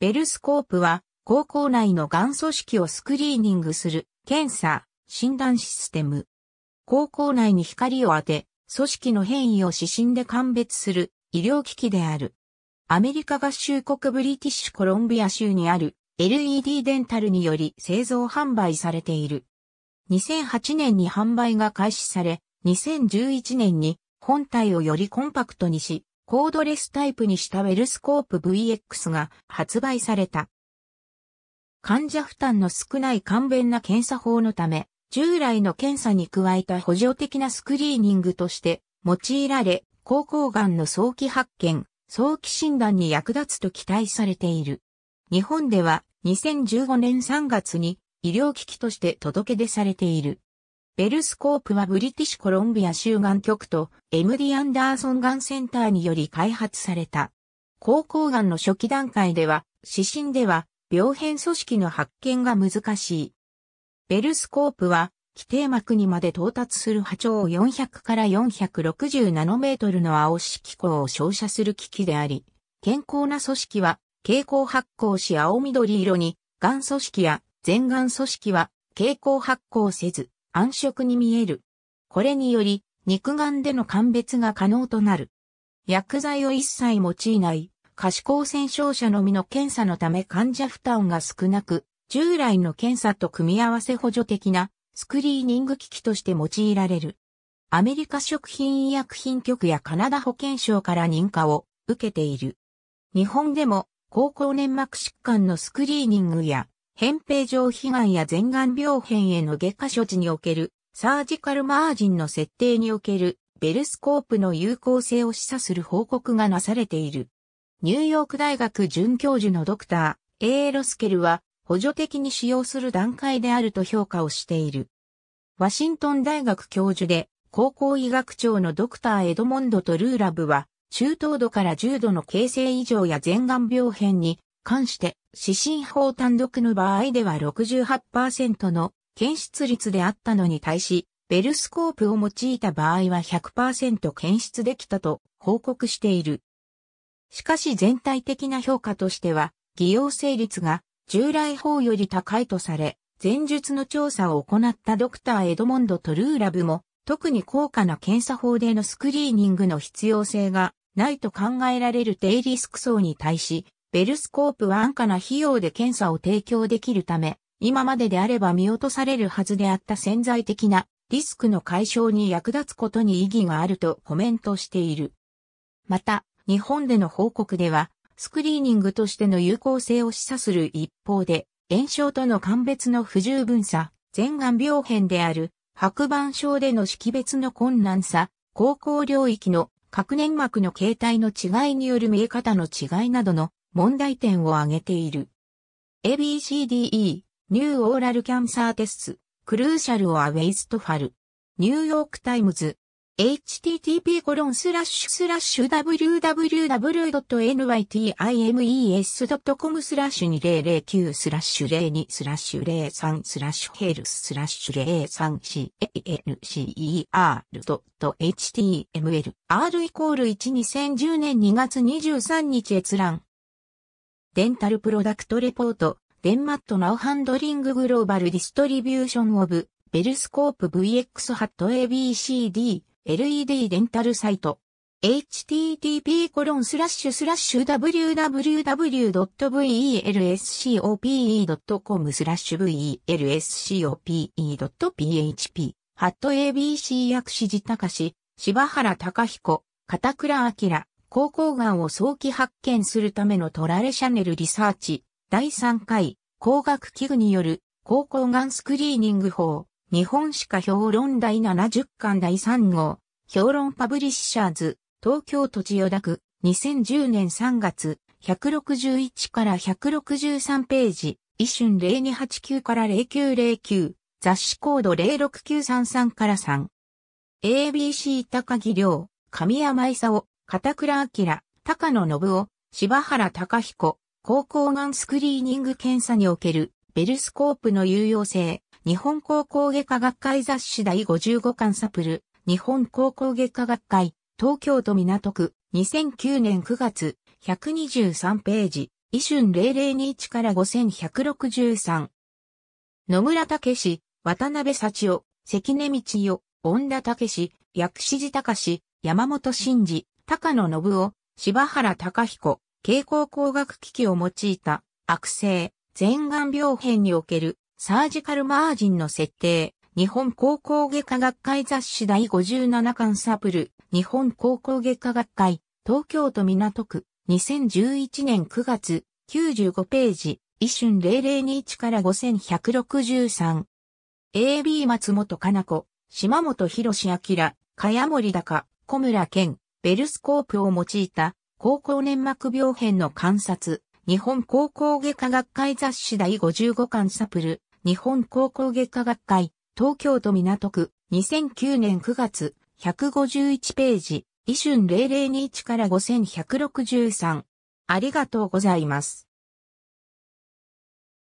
ベルスコープは、高校内のがん組織をスクリーニングする検査、診断システム。高校内に光を当て、組織の変異を指針で鑑別する医療機器である。アメリカ合衆国ブリティッシュコロンビア州にある LED デンタルにより製造販売されている。2008年に販売が開始され、2011年に本体をよりコンパクトにし、コードレスタイプにしたウェルスコープ VX が発売された。患者負担の少ない簡便な検査法のため、従来の検査に加えた補助的なスクリーニングとして用いられ、口腔がんの早期発見、早期診断に役立つと期待されている。日本では2015年3月に医療機器として届け出されている。ベルスコープはブリティッシュコロンビア州岸局と MD アンダーソンガセンターにより開発された。高校がの初期段階では、指針では病変組織の発見が難しい。ベルスコープは、規定膜にまで到達する波長400から460ナノメートルの青色光を照射する機器であり、健康な組織は蛍光発光し青緑色に、癌組織や全癌組織は蛍光発光せず、暗色に見える。これにより、肉眼での鑑別が可能となる。薬剤を一切用いない可視光線照射のみの検査のため患者負担が少なく、従来の検査と組み合わせ補助的なスクリーニング機器として用いられる。アメリカ食品医薬品局やカナダ保健省から認可を受けている。日本でも高校粘膜疾患のスクリーニングや扁平上皮癌や前眼病変への外科処置におけるサージカルマージンの設定におけるベルスコープの有効性を示唆する報告がなされている。ニューヨーク大学准教授のドクター、エーロスケルは補助的に使用する段階であると評価をしている。ワシントン大学教授で高校医学長のドクターエドモンドとルーラブは中等度から重度の形成異常や前眼病変に関して、指針法単独の場合では68%の検出率であったのに対し、ベルスコープを用いた場合は100%検出できたと報告している。しかし全体的な評価としては、偽陽性率が従来法より高いとされ、前述の調査を行ったドクターエドモンド・トルーラブも、特に高価な検査法でのスクリーニングの必要性がないと考えられる低リスク層に対し、ベルスコープは安価な費用で検査を提供できるため、今までであれば見落とされるはずであった潜在的なリスクの解消に役立つことに意義があるとコメントしている。また、日本での報告では、スクリーニングとしての有効性を示唆する一方で、炎症との鑑別の不十分さ、全眼病変である白板症での識別の困難さ、高校領域の核粘膜の形態の違いによる見え方の違いなどの問題点を挙げている。ABCDE、ニューオーラルキャンサーテス、ト、クルーシャルオアウェイストファル、ニューヨークタイムズ、http コロンスラッシュスラッシュ www.nytimes.com スラッシュ2009スラッシュ02スラッシュ03スラッシュヘルススラッシュ 03cancer.html r イコール1 2010年2月23日閲覧デンタルプロダクトレポート、デンマットナウハンドリンググローバルディストリビューションオブ、ベルスコープ VX ハット ABCD、LED デンタルサイト。http コロンスラッシュスラッシュ www.velscope.com スラッシュ velscope.php ハット ABC 薬師寺隆し、柴原隆彦、片倉明、高校がんを早期発見するためのトラレシャネルリサーチ第3回工学器具による高校がんスクリーニング法日本歯科評論第70巻第3号評論パブリッシャーズ東京都千代田区2010年3月161から163ページ一瞬0289から0909雑誌コード06933から3 ABC 高木良、神山勲、片倉明、高野信夫、柴原隆彦、高校がんスクリーニング検査におけるベルスコープの有用性、日本高校外科学会雑誌第55巻サプル、日本高校外科学会、東京都港区、2009年9月、123ページ、イ春0021から5163。野村武史、渡辺幸夫、関根道夫、恩田武史、薬師寺隆史、山本真嗣、高野信夫、柴原隆彦、蛍光工学機器を用いた悪性、全眼病変におけるサージカルマージンの設定、日本高校外科学会雑誌第57巻サプル、日本高校外科学会、東京都港区、2011年9月、95ページ、一瞬0021から5163。AB 松本かな子、島本博明、茅森高、小村健、ベルスコープを用いた高校粘膜病変の観察、日本高校外科学会雑誌第55巻サプル、日本高校外科学会、東京都港区、2009年9月、151ページ、イ春0021から5163。ありがとうございます。